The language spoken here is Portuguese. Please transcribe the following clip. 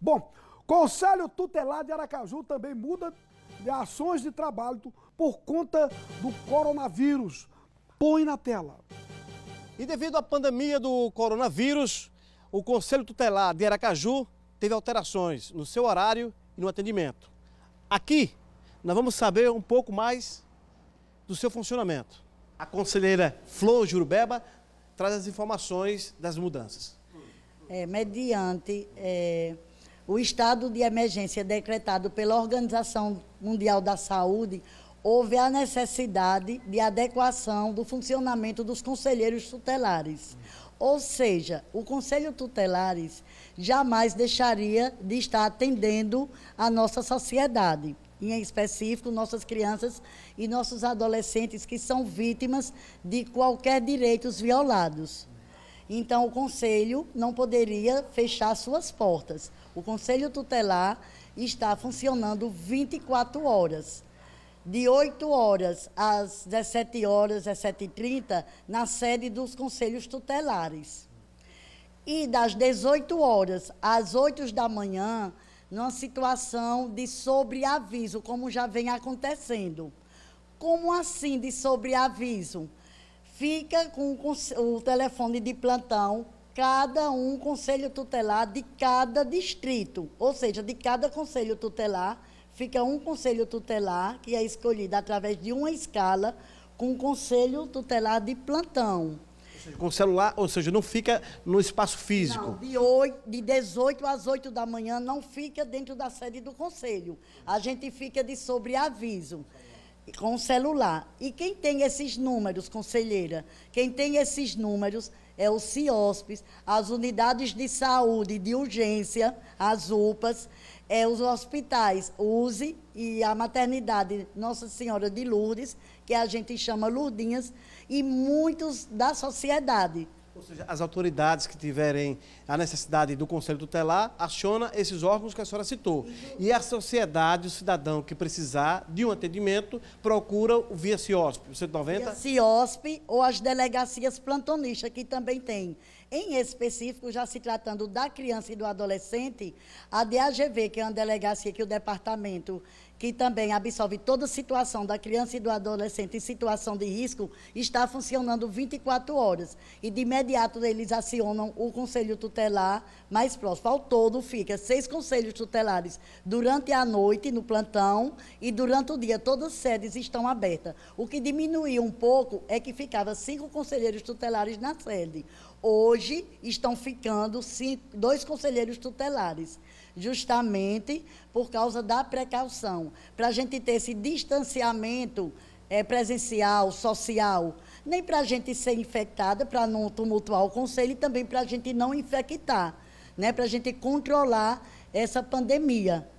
Bom, Conselho Tutelar de Aracaju também muda de ações de trabalho por conta do coronavírus. Põe na tela. E devido à pandemia do coronavírus, o Conselho Tutelar de Aracaju teve alterações no seu horário e no atendimento. Aqui, nós vamos saber um pouco mais do seu funcionamento. A conselheira Flor Jurubeba traz as informações das mudanças. É, mediante é, o estado de emergência decretado pela Organização Mundial da Saúde, houve a necessidade de adequação do funcionamento dos conselheiros tutelares. Ou seja, o Conselho Tutelares jamais deixaria de estar atendendo a nossa sociedade, em específico nossas crianças e nossos adolescentes que são vítimas de qualquer direitos violados. Então, o Conselho não poderia fechar suas portas. O Conselho Tutelar está funcionando 24 horas. De 8 horas às 17 horas, 17h30, na sede dos Conselhos Tutelares. E das 18 horas às 8 da manhã, numa situação de sobreaviso, como já vem acontecendo. Como assim de sobreaviso? fica com o telefone de plantão, cada um conselho tutelar de cada distrito, ou seja, de cada conselho tutelar fica um conselho tutelar que é escolhido através de uma escala com o conselho tutelar de plantão. com celular, ou seja, não fica no espaço físico. Não, de, 8, de 18 às 8 da manhã não fica dentro da sede do conselho. A gente fica de sobreaviso com o celular. E quem tem esses números, conselheira, quem tem esses números é o CIOSPES, as unidades de saúde de urgência, as UPAs, é os hospitais USE e a maternidade Nossa Senhora de Lourdes, que a gente chama Lourdinhas, e muitos da sociedade ou seja, as autoridades que tiverem a necessidade do Conselho Tutelar, aciona esses órgãos que a senhora citou. E a sociedade, o cidadão que precisar de um atendimento, procura via CIOSP, o 190? Via CIOSP ou as delegacias plantonistas, que também tem. Em específico, já se tratando da criança e do adolescente, a DAGV, que é uma delegacia que o departamento que também absorve toda situação da criança e do adolescente em situação de risco, está funcionando 24 horas. E de imediato eles acionam o conselho tutelar mais próximo. Ao todo fica seis conselhos tutelares durante a noite no plantão e durante o dia todas as sedes estão abertas. O que diminuiu um pouco é que ficava cinco conselheiros tutelares na sede. Hoje estão ficando cinco, dois conselheiros tutelares, justamente por causa da precaução, para a gente ter esse distanciamento é, presencial, social, nem para a gente ser infectada, para não tumultuar o conselho, e também para a gente não infectar, né? para a gente controlar essa pandemia.